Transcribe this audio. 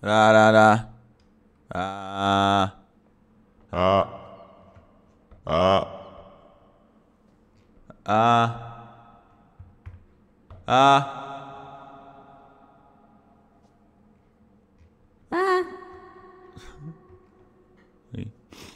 Da da da. Ah. Ah. Ah. Ah. Ah. Ah.